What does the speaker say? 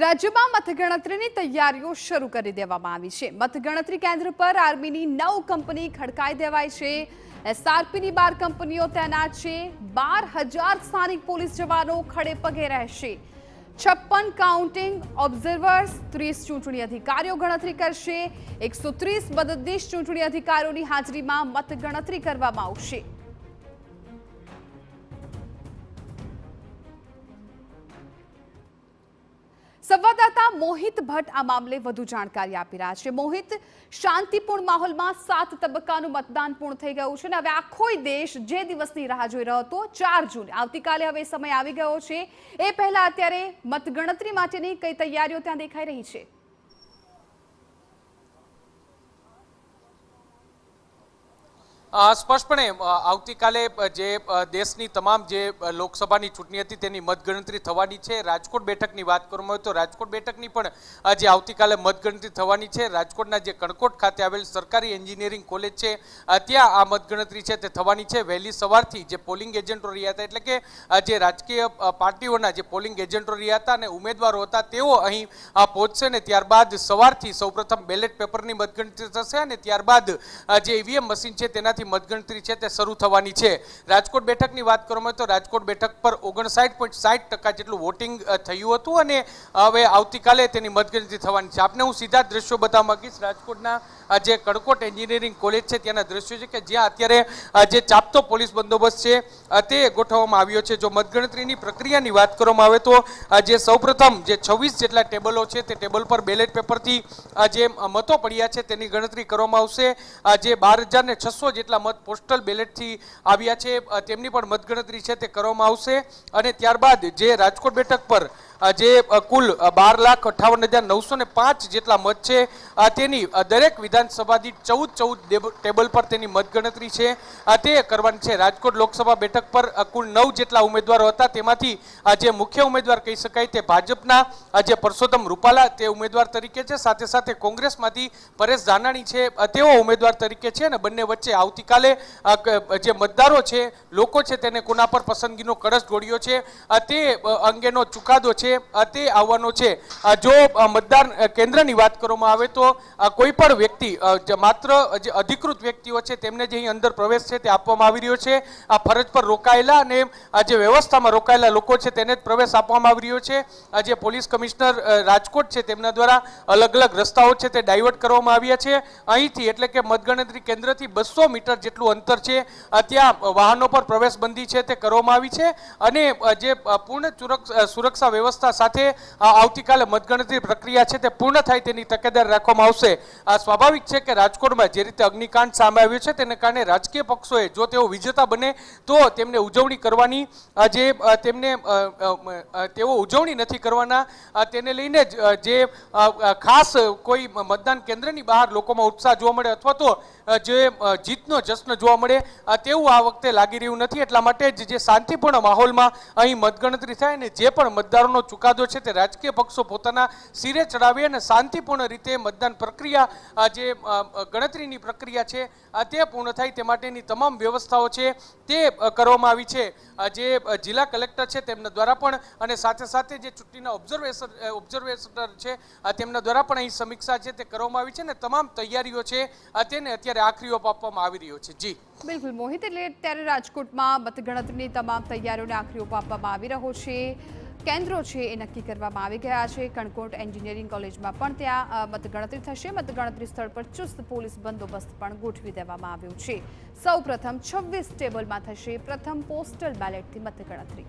રાજ્યમાં મતગણતરીની તૈયારીઓ શરૂ કરી દેવામાં આવી છે મતગણતરી કેન્દ્ર પર આર્મીની નવ કંપની ખડકાઈ દેવાય છે એસઆરપીની બાર કંપનીઓ તૈનાત છે બાર હજાર સ્થાનિક પોલીસ જવાનો ખડે પગે રહેશે છપ્પન કાઉન્ટિંગ ઓબ્ઝર્વર્સ ત્રીસ ચૂંટણી અધિકારીઓ ગણતરી કરશે એકસો ત્રીસ મદદનીશ ચૂંટણી અધિકારીઓની હાજરીમાં મતગણતરી કરવામાં આવશે સંવાદદાતા મોહિત ભટ્ટ આ મામલે વધુ જાણકારી આપી રહ્યા છે મોહિત શાંતિપૂર્ણ માહોલમાં સાત તબક્કાનું મતદાન પૂર્ણ થઈ ગયું છે અને હવે આખો દેશ જે દિવસની રાહ જોઈ રહ્યો હતો ચાર જૂન આવતીકાલે હવે સમય આવી ગયો છે એ પહેલા અત્યારે મતગણતરી માટેની કઈ તૈયારીઓ ત્યાં દેખાઈ રહી છે સ્પષ્ટપણે આવતીકાલે જે દેશની તમામ જે લોકસભાની ચૂંટણી હતી તેની મતગણતરી થવાની છે રાજકોટ બેઠકની વાત કરવામાં આવે તો રાજકોટ બેઠકની પણ જે આવતીકાલે મતગણતરી થવાની છે રાજકોટના જે કણકોટ ખાતે આવેલ સરકારી એન્જિનિયરિંગ કોલેજ છે ત્યાં આ મતગણતરી છે તે થવાની છે વહેલી સવારથી જે પોલિંગ એજન્ટો રહ્યા હતા એટલે કે જે રાજકીય પાર્ટીઓના જે પોલિંગ એજન્ટો રહ્યા હતા અને ઉમેદવારો હતા તેઓ અહીં પહોંચશે ને ત્યારબાદ સવારથી સૌપ્રથમ બેલેટ પેપરની મતગણતરી થશે અને ત્યારબાદ જે ઈવીએમ મશીન છે તેનાથી આજથી મતગણતરી છે તે શરૂ થવાની છે રાજકોટ બેઠકની વાત કરવામાં તો રાજકોટ બેઠક પર ઓગણસાઠ પોઈન્ટ સાઠ ટકા જેટલું વોટિંગ થયું હતું અને હવે આવતીકાલે તેની મતગણતરી થવાની છે આપને હું સીધા દ્રશ્યો બતાવવા માગીશ રાજકોટના જે કડકોટ એન્જિનિયરિંગ કોલેજ છે ત્યાંના દ્રશ્યો છે કે જ્યાં અત્યારે જે ચાપતો પોલીસ બંદોબસ્ત છે તે ગોઠવવામાં આવ્યો છે જો મતગણતરીની પ્રક્રિયાની વાત કરવામાં આવે તો જે સૌપ્રથમ જે છવ્વીસ જેટલા ટેબલો છે તે ટેબલ પર બેલેટ પેપરથી જે મતો પડ્યા છે તેની ગણતરી કરવામાં આવશે જે બાર જેટલા જેટલા મત પોસ્ટલ બેલેટથી આવ્યા છે તેમની પણ મતગણતરી છે તે કરવામાં આવશે અને ત્યારબાદ જે રાજકોટ બેઠક પર જે કુલ બાર લાખ અઠાવન હજાર નવસો ને પાંચ જેટલા મત છે તેની દરેક વિધાનસભા ચૌદ ચૌદ ટેબલ પર તેની મતગણતરી છે તે કરવાની છે રાજકોટ લોકસભા બેઠક પર કુલ નવ જેટલા ઉમેદવારો હતા તેમાંથી જે મુખ્ય ઉમેદવાર કહી શકાય તે ભાજપના જે પરસોત્તમ રૂપાલા તે ઉમેદવાર તરીકે છે સાથે સાથે કોંગ્રેસમાંથી પરેશ ધાનાણી છે તેઓ ઉમેદવાર તરીકે છે અને બંને વચ્ચે આવતીકાલે જે મતદારો છે લોકો છે તેને કોના પર પસંદગીનો કળશ જોડ્યો છે તે અંગેનો ચુકાદો છે છે તે આવવાનો છે જો મતદાર કેન્દ્રની વાત કરવામાં આવે તો કોઈ પણ વ્યક્તિ માત્ર જે અધિકૃત વ્યક્તિઓ છે તેમને જે અહીં અંદર પ્રવેશ છે તે આપવામાં આવી રહ્યો છે આ ફરજ પર રોકાયેલા અને જે વ્યવસ્થામાં રોકાયેલા લોકો છે તેને જ પ્રવેશ આપવામાં આવી રહ્યો છે જે પોલીસ કમિશનર રાજકોટ છે તેમના દ્વારા અલગ અલગ રસ્તાઓ છે તે ડાયવર્ટ કરવામાં આવ્યા છે અહીંથી એટલે કે મતગણતરી કેન્દ્રથી બસો મીટર જેટલું અંતર છે ત્યાં વાહનો પર પ્રવેશબંધી છે તે કરવામાં આવી છે અને જે પૂર્ણ સુરક્ષા વ્યવસ્થા વ્યવસ્થા સાથે આવતીકાલે મતગણતરી પ્રક્રિયા છે તે પૂર્ણ થાય તેની તકેદારી રાખવામાં આવશે આ સ્વાભાવિક છે કે રાજકોટમાં જે રીતે અગ્નિકાંડ સામે આવ્યું છે તેને કારણે રાજકીય પક્ષોએ જો તેઓ વિજેતા બને તો તેમને ઉજવણી કરવાની જે તેમને તેઓ ઉજવણી નથી કરવાના તેને લઈને જે ખાસ કોઈ મતદાન કેન્દ્રની બહાર લોકોમાં ઉત્સાહ જોવા મળે અથવા તો જે જીતનો જશ્ન જોવા મળે તેવું આ વખતે લાગી રહ્યું નથી એટલા માટે જ જે શાંતિપૂર્ણ માહોલમાં અહીં મતગણતરી થાય અને જે પણ મતદારોનો ચુકાદો છે તે રાજકીય પક્ષો પોતાના સિરે ચડાવી અને શાંતિપૂર્ણ રીતે મતદાન પ્રક્રિયા જે ગણતરીની પ્રક્રિયા છે તે પૂર્ણ થાય તે માટેની તમામ વ્યવસ્થાઓ છે તે કરવામાં આવી છે જે જિલ્લા કલેક્ટર છે તેમના દ્વારા પણ અને સાથે સાથે જે ચૂંટણીના ઓબ્ઝર્વેશન ઓબ્ઝર્વેશનર છે તેમના દ્વારા પણ અહીં સમીક્ષા છે તે કરવામાં આવી છે અને તમામ તૈયારીઓ છે તેને અત્યારે આખરી ઓપ આપવામાં આવી રહ્યો છે જી બિલકુલ મોહિત એટલે ત્યારે રાજકોટમાં મતગણતરીની તમામ તૈયારીઓને આખરી ઓપ આપવામાં આવી રહ્યો છે કેન્દ્રો છે એ નક્કી કરવામાં આવી ગયા છે કણકોટ એન્જિનિયરિંગ કોલેજમાં પણ ત્યાં મતગણતરી થશે મતગણતરી સ્થળ પર ચુસ્ત પોલીસ બંદોબસ્ત પણ ગોઠવી દેવામાં આવ્યો છે સૌ પ્રથમ છવ્વીસ ટેબલમાં થશે પ્રથમ પોસ્ટલ બેલેટથી મતગણતરી